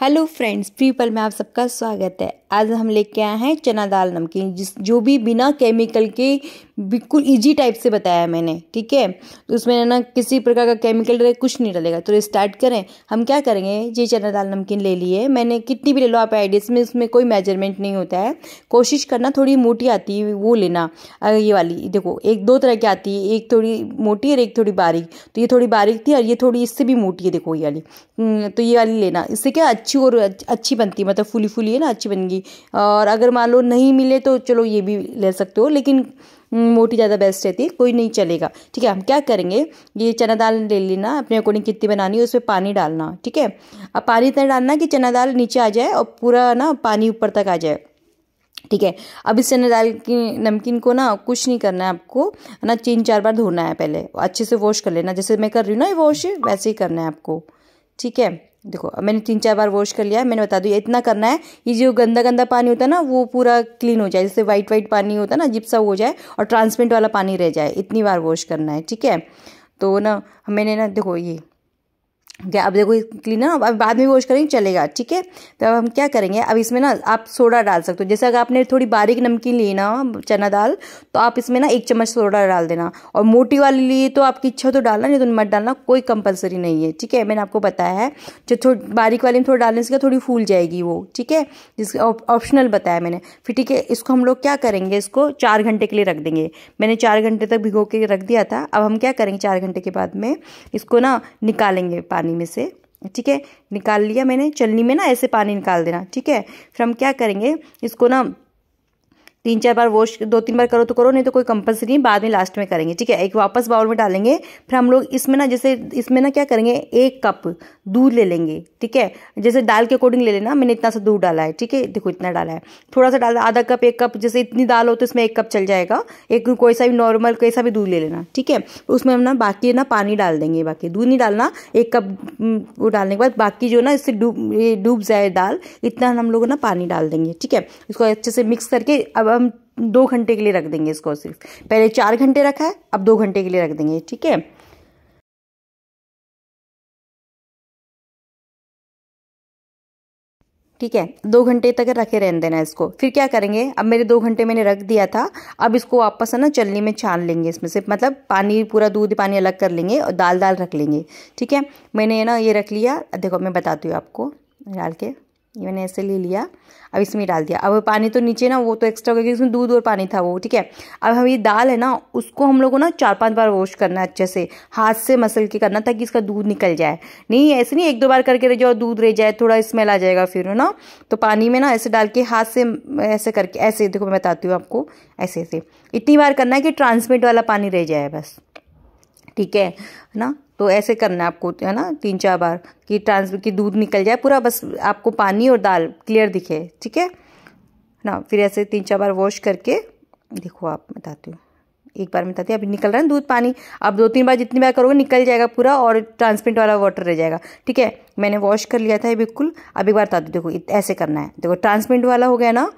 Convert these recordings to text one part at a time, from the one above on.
hello friends people में आप सबका स्वागत है आज हम लेके आए हैं चना दाल नमकीन जिस जो भी बिना केमिकल के बिल्कुल इजी टाइप से बताया है मैंने ठीक है तो उसमें ना किसी प्रकार का केमिकल रहे कुछ नहीं डलेगा तो स्टार्ट करें हम क्या करेंगे ये चना दाल नमकीन ले लिए मैंने कितनी भी ले लो आप आइडिया इसमें उसमें कोई मेजरमेंट नहीं होता है कोशिश करना थोड़ी मोटी आती है वो लेना ये वाली देखो एक दो तरह की आती है एक थोड़ी मोटी और एक थोड़ी बारीक तो ये थोड़ी बारीक थी और ये थोड़ी इससे भी मोटी है देखो ये वाली हम्म, तो ये वाली लेना इससे क्या अच्छी और अच्छी बनती है मतलब फूली फूली है ना अच्छी बन गई होगी और अगर मान लो नहीं मिले तो चलो ये भी ले सकते हो लेकिन हम्म, मोटी ज़्यादा बेस्ट रहती है कोई नहीं चलेगा ठीक है हम क्या करेंगे ये चना दाल ले लेना अपने अकॉर्डिंग कितनी बनानी है उसमें पानी डालना ठीक है अब पानी इतना डालना कि चना दाल नीचे आ जाए और पूरा ना पानी ऊपर तक आ जाए ठीक है अब इस चना दाल की नमकीन को ना कुछ नहीं करना है आपको ना तीन चार बार धोना है पहले अच्छे से वॉश कर लेना जैसे मैं कर रही हूँ ना ये वॉश वैसे ही करना है आपको ठीक है देखो मैंने तीन चार बार वॉश कर लिया है मैंने बता दूँ इतना करना है ये जो गंदा गंदा पानी होता है ना वो पूरा क्लीन हो जाए जैसे वाइट वाइट पानी होता है ना जिप्सा हो जाए और ट्रांसपेरेंट वाला पानी रह जाए इतनी बार वॉश करना है ठीक है तो ना मैंने ना देखो ये क्या अब देखो क्लीन ना अब बाद में वॉश करेंगे चलेगा ठीक है तो अब हम क्या करेंगे अब इसमें ना आप सोडा डाल सकते हो जैसे अगर आपने थोड़ी बारीक नमकीन ली ना चना दाल तो आप इसमें ना एक चम्मच सोडा डाल देना और मोटी वाली लिए तो आपकी इच्छा तो डालना नहीं तो मत डालना कोई कंपलसरी नहीं है ठीक है मैंने आपको बताया है जो थोड़ी बारीक वाली में थोड़ा डालने से थोड़ी फूल जाएगी वो ठीक है जिसका ऑप्शनल बताया मैंने फिर ठीक है इसको हम लोग क्या करेंगे इसको चार घंटे के लिए रख देंगे मैंने चार घंटे तक भिगो के रख दिया था अब हम क्या करेंगे चार घंटे के बाद में इसको ना निकालेंगे पानी पानी में से ठीक है निकाल लिया मैंने चलनी में ना ऐसे पानी निकाल देना ठीक है फिर हम क्या करेंगे इसको ना तीन चार बार वॉश दो तीन बार करो तो करो नहीं तो कोई कंपलसरी नहीं बाद में लास्ट में करेंगे ठीक है एक वापस बाउल में डालेंगे फिर हम लोग इसमें ना जैसे इसमें ना क्या करेंगे एक कप दूध ले लेंगे ठीक है जैसे दाल के अकॉर्डिंग ले लेना मैंने इतना सा दूध डाला है ठीक है देखो इतना डाला है थोड़ा सा डाला आधा कप एक कप जैसे इतनी दाल हो तो इसमें एक कप चल जाएगा एक कोई सा भी नॉर्मल कैसा भी दूध ले लेना ठीक है उसमें हम ना बाकी ना पानी डाल देंगे बाकी दूध नहीं डालना एक कप वो डालने के बाद बाकी जो ना इससे डूब डूब जाए दाल इतना हम लोग ना पानी डाल देंगे ठीक है इसको अच्छे से मिक्स करके अब हम दो घंटे के लिए रख देंगे इसको सिर्फ पहले चार घंटे रखा है अब दो घंटे के लिए रख देंगे ठीक है ठीक है दो घंटे तक रखे रहने देना इसको फिर क्या करेंगे अब मेरे दो घंटे मैंने रख दिया था अब इसको वापस है ना चलनी में छान लेंगे इसमें से मतलब पानी पूरा दूध पानी अलग कर लेंगे और दाल दाल रख लेंगे ठीक है मैंने ना ये रख लिया देखो मैं बताती हूँ आपको डाल के ये मैंने ऐसे ले लिया अब इसमें डाल दिया अब पानी तो नीचे ना वो तो एक्स्ट्रा हो गया इसमें दूध और पानी था वो ठीक है अब हम ये दाल है ना उसको हम लोगों को ना चार पांच बार वॉश करना अच्छे से हाथ से मसल के करना ताकि इसका दूध निकल जाए नहीं ऐसे नहीं एक दो बार करके रह जाओ दूध रह जाए थोड़ा स्मेल आ जाएगा फिर ना तो पानी में ना ऐसे डाल के हाथ से ऐसे करके ऐसे देखो मैं बताती हूँ आपको ऐसे ऐसे इतनी बार करना है कि ट्रांसमिट वाला पानी रह जाए बस ठीक है ना तो ऐसे करना है आपको है ना तीन चार बार कि ट्रांस कि दूध निकल जाए पूरा बस आपको पानी और दाल क्लियर दिखे ठीक है ना फिर ऐसे तीन चार बार वॉश करके देखो आप बताती हूँ एक बार में बताती हूँ अभी निकल रहा है दूध पानी आप दो तीन बार जितनी बार करोगे निकल जाएगा पूरा और ट्रांसपेरेंट वाला वाटर रह जाएगा ठीक है मैंने वॉश कर लिया था ये बिल्कुल अब एक बार बता दो देखो ऐसे करना है देखो ट्रांसपेरेंट वाला हो गया ना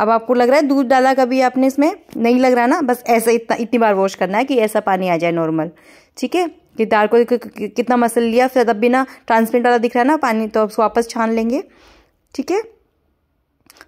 अब आपको लग रहा है दूध डाला कभी आपने इसमें नहीं लग रहा ना बस ऐसा इतना इतनी बार वॉश करना है कि ऐसा पानी आ जाए नॉर्मल ठीक है कि दाल को कितना मसल लिया फिर तब भी ना ट्रांसपेरेंट वाला दिख रहा है ना पानी तो आप वापस छान लेंगे ठीक है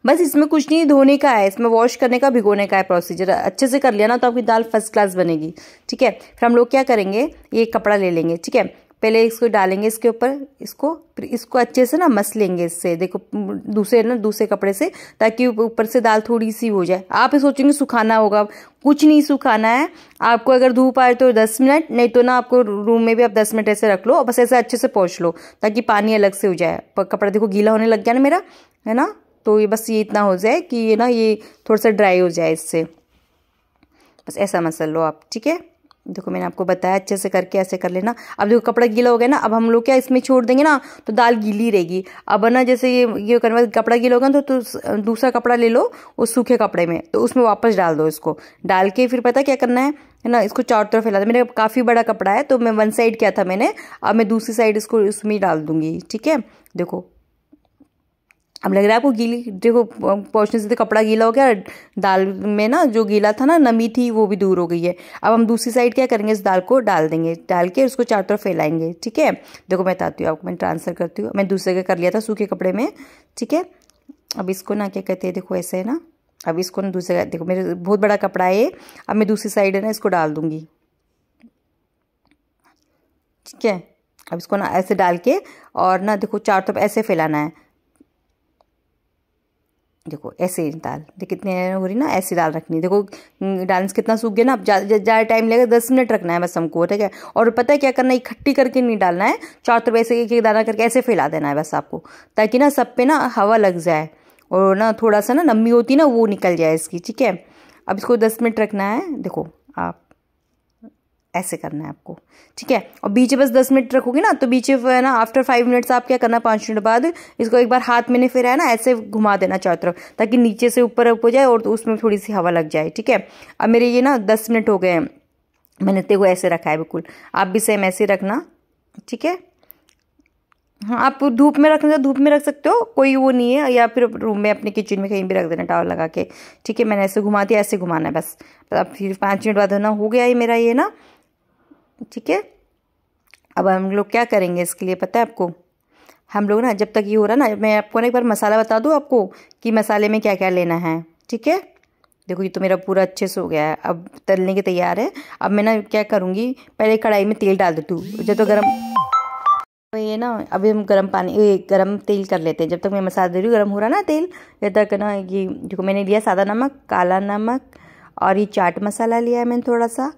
बस इसमें कुछ नहीं धोने का है इसमें वॉश करने का भिगोने का है प्रोसीजर अच्छे से कर लिया ना तो आपकी दाल फर्स्ट क्लास बनेगी ठीक है फिर हम लोग क्या करेंगे ये कपड़ा ले लेंगे ठीक है पहले इसको डालेंगे इसके ऊपर इसको फिर इसको अच्छे से ना मस लेंगे इससे देखो दूसरे ना दूसरे कपड़े से ताकि ऊपर से दाल थोड़ी सी हो जाए आप ही सोचेंगे सुखाना होगा कुछ नहीं सुखाना है आपको अगर धूप आए तो दस मिनट नहीं तो ना आपको रूम में भी आप दस मिनट ऐसे रख लो और बस ऐसे अच्छे से पहुँच लो ताकि पानी अलग से हो जाए कपड़ा देखो गीला होने लग गया ना मेरा है ना तो ये बस ये इतना हो जाए कि ये ना ये थोड़ा सा ड्राई हो जाए इससे बस ऐसा मसल लो आप ठीक है देखो मैंने आपको बताया अच्छे से करके ऐसे कर लेना अब देखो कपड़ा गीला हो गया ना अब हम लोग क्या इसमें छोड़ देंगे ना तो दाल गीली रहेगी अब ना जैसे ये ये करने कपड़ा गीला होगा ना तो, तो दूसरा कपड़ा ले लो वो सूखे कपड़े में तो उसमें वापस डाल दो इसको डाल के फिर पता क्या करना है है ना इसको चारों तरफ फैला मेरा काफ़ी बड़ा कपड़ा है तो मैं वन साइड किया था मैंने अब मैं दूसरी साइड इसको उसमें डाल दूँगी ठीक है देखो अब लग रहा है आपको गीली देखो पहुँचने से कपड़ा गीला हो गया दाल में ना जो गीला था ना नमी थी वो भी दूर हो गई है अब हम दूसरी साइड क्या करेंगे इस दाल को डाल देंगे डाल के उसको चारों तरफ फैलाएंगे ठीक है देखो मैं बताती हूँ आपको मैं ट्रांसफ़र करती हूँ मैं दूसरे का कर लिया था सूखे कपड़े में ठीक है अब इसको ना क्या कहते हैं देखो ऐसे है ना अब इसको ना दूसरे का देखो मेरे बहुत बड़ा कपड़ा है अब मैं दूसरी साइड है ना इसको डाल दूँगी ठीक है अब इसको ना ऐसे डाल के और ना देखो चारों तरफ ऐसे फैलाना है देखो ऐसे दाल देखो कितने हो रही ना ऐसी दाल रखनी है देखो से कितना सूख गया ना अब ज़्यादा जा, टाइम लगेगा दस मिनट रखना है बस हमको ठीक है और पता है क्या करना है इकट्ठी करके नहीं डालना है चार तरफ ऐसे एक एक दाना करके ऐसे फैला देना है बस आपको ताकि ना सब पे ना हवा लग जाए और ना थोड़ा सा ना नमी होती ना वो निकल जाए इसकी ठीक है अब इसको दस मिनट रखना है देखो आप ऐसे करना है आपको ठीक है और बीच बस दस मिनट रखोगे ना तो बीच है ना आफ्टर फाइव मिनट्स आप क्या करना पाँच मिनट बाद इसको एक बार हाथ में फिर है ना ऐसे घुमा देना चारों तरफ ताकि नीचे से ऊपर हो जाए और तो उसमें थोड़ी सी हवा लग जाए ठीक है अब मेरे ये ना दस मिनट हो गए हैं मैंने तेको ऐसे रखा है बिल्कुल आप भी सेम ऐसे रखना ठीक है हाँ आप धूप में रखना धूप में रख सकते हो कोई वो नहीं है या फिर रूम में अपने किचन में कहीं भी रख देना टावर लगा के ठीक है मैंने ऐसे घुमा दिया ऐसे घुमाना है बस अब फिर पाँच मिनट बाद ना हो गया ये मेरा ये ना ठीक है अब हम लोग क्या करेंगे इसके लिए पता है आपको हम लोग ना जब तक ये हो रहा ना मैं आपको ना एक बार मसाला बता दूँ आपको कि मसाले में क्या क्या लेना है ठीक है देखो ये तो मेरा पूरा अच्छे से हो गया है अब तलने के तैयार है अब मैं ना क्या करूँगी पहले कढ़ाई में तेल डाल देती हूँ जब तो गर्म ये ना अभी हम गरम पानी ये गरम तेल कर लेते हैं जब तक मैं मसाला दे रही हूँ गर्म हो रहा ना तेल जब तक ना ये देखो मैंने लिया सादा नमक काला नमक और ये चाट मसाला लिया है मैंने थोड़ा सा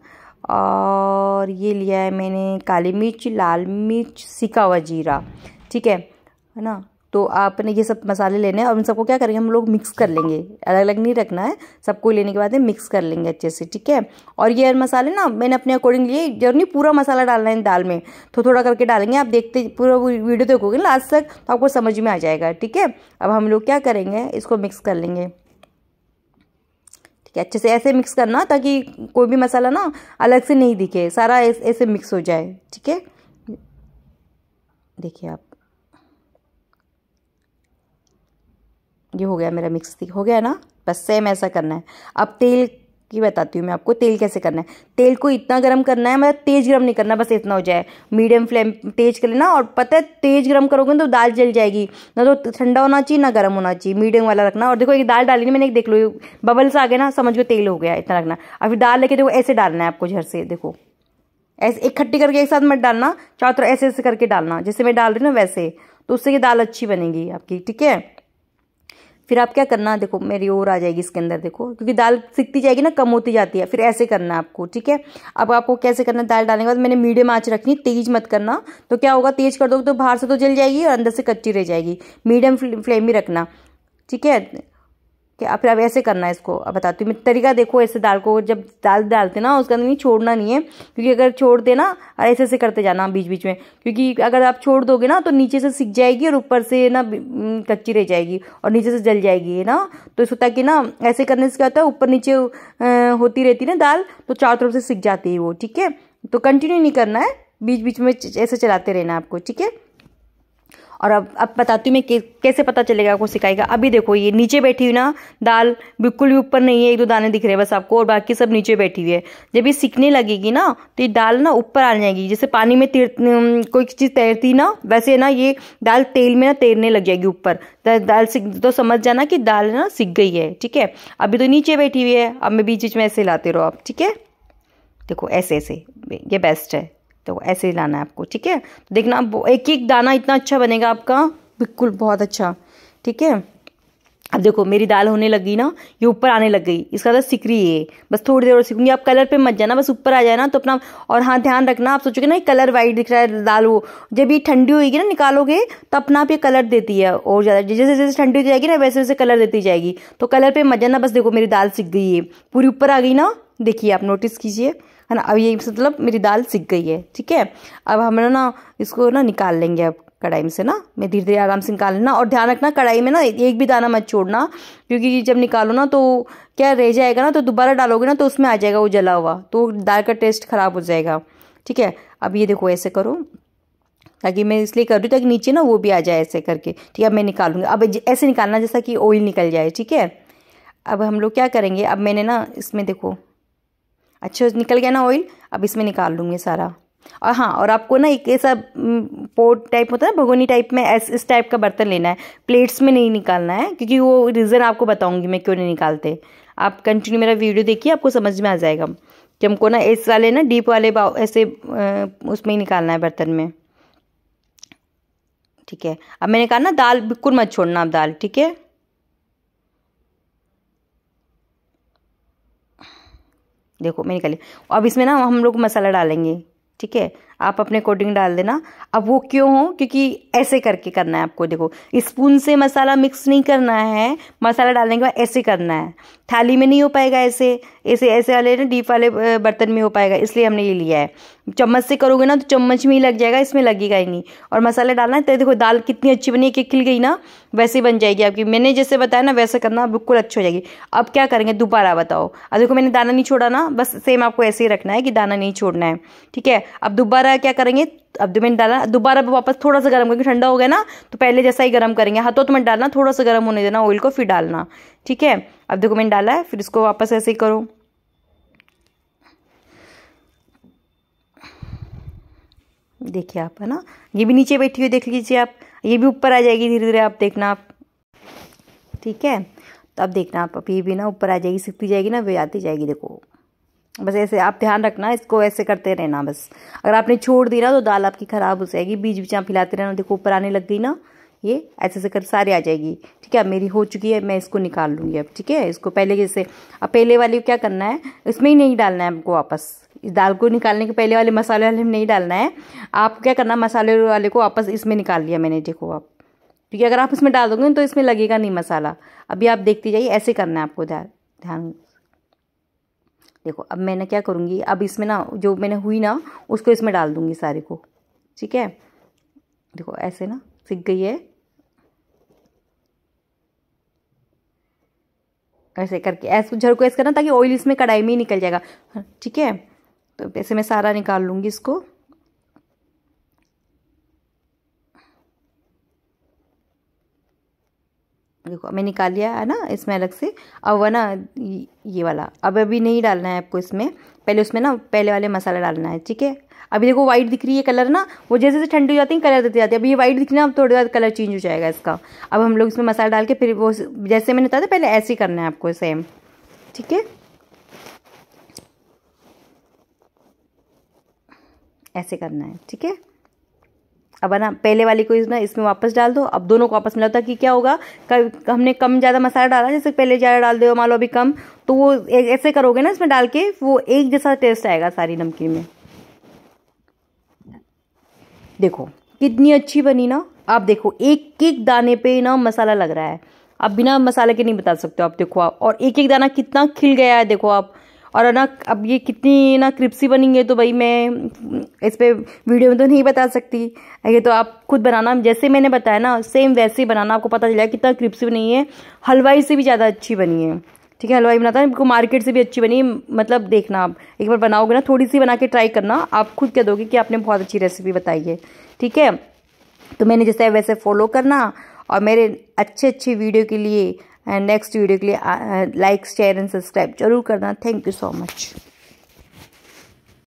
और ये लिया है मैंने काली मिर्च लाल मिर्च सिका हुआ जीरा ठीक है है ना तो आपने ये सब मसाले लेने हैं और उन सबको क्या करेंगे हम लोग मिक्स कर लेंगे अलग अलग नहीं रखना है सबको लेने के बाद मिक्स कर लेंगे अच्छे से ठीक है और ये मसाले ना मैंने अपने अकॉर्डिंग लिए जरूर नहीं पूरा मसाला डालना है दाल में तो थोड़ा करके डालेंगे आप देखते पूरा वीडियो देखोगे लास्ट तक तो आपको समझ में आ जाएगा ठीक है अब हम लोग क्या करेंगे इसको मिक्स कर लेंगे ठीक है अच्छे से ऐसे मिक्स करना ताकि कोई भी मसाला ना अलग से नहीं दिखे सारा ऐसे मिक्स हो जाए ठीक है देखिए आप ये हो गया मेरा मिक्स हो गया ना बस सेम ऐसा करना है अब तेल कि बताती हूँ मैं आपको तेल कैसे करना है तेल को इतना गर्म करना है मतलब तेज़ गर्म नहीं करना बस इतना हो जाए मीडियम फ्लेम तेज कर लेना और पता है तेज़ गर्म करोगे तो दाल जल जाएगी ना तो ठंडा होना चाहिए ना गर्म होना चाहिए मीडियम वाला रखना और देखो एक दाल डाली मैंने एक देख लो बबल्स आ गए ना समझ गए तेल हो गया इतना रखना और फिर दाल लेके देखो ऐसे डालना है आपको झर से देखो ऐसे इकट्ठी करके एक साथ मत डालना चारों तरफ ऐसे ऐसे करके डालना जैसे मैं डाल रही हूँ ना वैसे तो उससे ये दाल अच्छी बनेगी आपकी ठीक है फिर आप क्या करना देखो मेरी और आ जाएगी इसके अंदर देखो क्योंकि दाल सीखती जाएगी ना कम होती जाती है फिर ऐसे करना आपको ठीक है अब आपको कैसे करना दाल डालने के बाद मैंने मीडियम आँच रखनी तेज मत करना तो क्या होगा तेज कर दोगे तो बाहर से तो जल जाएगी और अंदर से कच्ची रह जाएगी मीडियम फ्लेम ही रखना ठीक है कि अब अब ऐसे करना है इसको अब बताती हूँ तरीका देखो ऐसे दाल को जब दाल डालते ना उसका नहीं छोड़ना नहीं है क्योंकि अगर छोड़ देना और ऐसे ऐसे करते जाना बीच बीच में क्योंकि अगर आप छोड़ दोगे ना तो नीचे से सीख जाएगी और ऊपर से ना कच्ची रह जाएगी और नीचे से जल जाएगी ना तो इस ताकि ना ऐसे करने से क्या होता है ऊपर नीचे होती रहती ना दाल तो चारों तरफ से सीख जाती है वो ठीक है तो कंटिन्यू नहीं करना है बीच बीच में ऐसे चलाते रहना आपको ठीक है और अब अब बताती हूँ मैं कैसे पता चलेगा आपको का अभी देखो ये नीचे बैठी हुई ना दाल बिल्कुल भी ऊपर नहीं है एक दो दाने दिख रहे हैं बस आपको और बाकी सब नीचे बैठी हुई है जब ये सीखने लगेगी ना तो ये दाल ना ऊपर आ जाएगी जैसे पानी में तैर कोई चीज़ तैरती ना वैसे ना ये दाल तेल में ना तैरने लग जाएगी ऊपर दाल सीख तो समझ जाना कि दाल ना सीख गई है ठीक है अभी तो नीचे बैठी हुई है अब मैं बीच बीच में ऐसे लाते रहो आप ठीक है देखो ऐसे ऐसे ये बेस्ट है तो ऐसे ही लाना है आपको ठीक है तो देखना एक एक दाना इतना अच्छा बनेगा आपका बिल्कुल बहुत अच्छा ठीक है अब देखो मेरी दाल होने लगी ना ये ऊपर आने लग गई इसका ज़्यादा तो सिक रही है बस थोड़ी देर और सीखूंगी आप कलर पे मत जाना बस ऊपर आ जाए ना तो अपना और हाँ ध्यान रखना आप सोचोगे ना ये कलर वाइट दिख रहा है दाल वो जब ये ठंडी होगी ना निकालोगे तो अपना आप ये कलर देती है और ज़्यादा जैसे जैसे ठंडी हो जाएगी ना वैसे वैसे कलर देती जाएगी तो कलर पर मत जाना बस देखो मेरी दाल सिक गई है पूरी ऊपर आ गई ना देखिए आप नोटिस कीजिए है ना अब ये मतलब मेरी दाल सिक गई है ठीक है अब हम ना इसको ना निकाल लेंगे अब कढ़ाई में से ना मैं धीरे धीरे आराम से निकाल लेना और ध्यान रखना कढ़ाई में ना एक भी दाना मत छोड़ना क्योंकि जब निकालो ना तो क्या रह जाएगा ना तो दोबारा डालोगे ना तो उसमें आ जाएगा वो जला हुआ तो दाल का टेस्ट ख़राब हो जाएगा ठीक है अब ये देखो ऐसे करो ताकि मैं इसलिए कर रही हूँ ताकि नीचे ना वो भी आ जाए ऐसे करके ठीक है अब मैं निकालूंगी अब ऐसे निकालना जैसा कि ऑयल निकल जाए ठीक है अब हम लोग क्या करेंगे अब मैंने ना इसमें देखो अच्छे निकल गया ना ऑयल अब इसमें निकाल लूँगी सारा और हाँ और आपको ना एक ऐसा पोट टाइप होता है ना भगोनी टाइप में ऐस इस टाइप का बर्तन लेना है प्लेट्स में नहीं निकालना है क्योंकि वो रीज़न आपको बताऊंगी मैं क्यों नहीं निकालते आप कंटिन्यू मेरा वीडियो देखिए आपको समझ में आ जाएगा कि हमको ना इस वाले ना डीप वाले ऐसे उसमें ही निकालना है बर्तन में ठीक है अब मैंने कहा ना दाल बिल्कुल मत छोड़ना आप दाल ठीक है देखो मैं निकाली अब इसमें ना हम लोग मसाला डालेंगे ठीक है आप अपने अकॉर्डिंग डाल देना अब वो क्यों हो क्योंकि ऐसे करके करना है आपको देखो स्पून से मसाला मिक्स नहीं करना है मसाला डालने के बाद ऐसे करना है थाली में नहीं हो पाएगा ऐसे ऐसे ऐसे वाले ना डीप वाले बर्तन में हो पाएगा इसलिए हमने ये लिया है चम्मच से करोगे ना तो चम्मच में ही लग जाएगा इसमें लगेगा ही नहीं और मसाला डालना है तो देखो दाल कितनी अच्छी बनी है खिल गई ना वैसे बन जाएगी आपकी मैंने जैसे बताया ना वैसे करना बिल्कुल अच्छी हो जाएगी अब क्या करेंगे दोबारा बताओ अब देखो मैंने दाना नहीं छोड़ा ना बस सेम आपको ऐसे ही रखना है कि दाना नहीं छोड़ना है ठीक है अब दोबारा दोबारा क्या करेंगे अब्दोमेंट डालना दोबारा वापस थोड़ा सा गर्म करके ठंडा हो गया ना तो पहले जैसा ही गर्म करेंगे हाथों तो, तो में डालना थोड़ा सा गर्म होने देना ऑयल को फिर डालना ठीक है अब अब्दोमेंट डाला है फिर इसको वापस ऐसे ही करो देखिए आप है ना ये भी नीचे बैठी हुई देख लीजिए आप ये भी ऊपर आ जाएगी धीरे धीरे आप देखना आप ठीक है तो अब देखना आप अब ये भी ना ऊपर आ जाएगी सीखती जाएगी ना वे आती जाएगी देखो बस ऐसे आप ध्यान रखना इसको ऐसे करते रहना बस अगर आपने छोड़ दी ना तो दाल आपकी ख़राब हो जाएगी बीज बीच आप हिलाते रहना देखो ऊपर आने लग गई ना ये ऐसे ऐसे कर सारी आ जाएगी ठीक है मेरी हो चुकी है मैं इसको निकाल लूँगी अब ठीक है इसको पहले जैसे अब पहले वाली क्या करना है इसमें ही नहीं डालना है आपको वापस इस दाल को निकालने के पहले वाले मसाले वाले में नहीं डालना है आप क्या करना मसाले वाले को वापस इसमें निकाल लिया मैंने देखो आप क्योंकि अगर आप इसमें डाल दोगे तो इसमें लगेगा नहीं मसाला अभी आप देखते जाइए ऐसे करना है आपको ध्यान ध्यान देखो अब मैं ना क्या करूँगी अब इसमें ना जो मैंने हुई ना उसको इसमें डाल दूँगी सारे को ठीक है देखो ऐसे ना सीख गई है ऐसे करके ऐसे झर को ऐसे करना ताकि ऑयल इसमें कढ़ाई में ही निकल जाएगा ठीक है तो ऐसे मैं सारा निकाल लूँगी इसको देखो मैं निकाल लिया है ना इसमें अलग से अब वह ना ये वाला अब अभी नहीं डालना है आपको इसमें पहले उसमें ना पहले वाले मसाला डालना है ठीक है अभी देखो वाइट दिख रही है कलर ना वो जैसे जैसे ठंडी हो जाती है कलर देते जाती है अभी ये वाइट दिख रही है अब थोड़ी देर कलर चेंज हो जाएगा इसका अब हम लोग इसमें मसाला डाल के फिर वो जैसे मैंने बताया था पहले ऐसे ही करना है आपको सेम ठीक है ऐसे करना है ठीक है अब है ना पहले वाली को ना इसमें वापस डाल दो अब दोनों को मिला था कि क्या होगा हमने कम ज़्यादा मसाला डाला जैसे पहले ज़्यादा डाल दो मान लो अभी कम तो वो ऐसे करोगे ना इसमें डाल के वो एक जैसा टेस्ट आएगा सारी नमकीन में देखो कितनी अच्छी बनी ना आप देखो एक एक दाने पे ना मसाला लग रहा है आप बिना मसाले के नहीं बता सकते आप देखो आप और एक एक दाना कितना खिल गया है देखो आप और ना अब ये कितनी ना क्रिप्सी बनेंगे तो भाई मैं इस पर वीडियो में तो नहीं बता सकती ये तो आप खुद बनाना जैसे मैंने बताया ना सेम वैसे ही बनाना आपको पता चला कितना क्रिप्सी बनी है हलवाई से भी ज़्यादा अच्छी बनी है ठीक है हलवाई बनाता है मार्केट से भी अच्छी बनी मतलब देखना आप एक बार बनाओगे ना थोड़ी सी बना के ट्राई करना आप खुद कह दोगे कि आपने बहुत अच्छी रेसिपी बताई है ठीक है तो मैंने जैसे वैसे फॉलो करना और मेरे अच्छे अच्छे वीडियो के लिए एंड नेक्स्ट वीडियो के लिए लाइक शेयर एंड सब्सक्राइब जरूर करना थैंक यू सो मच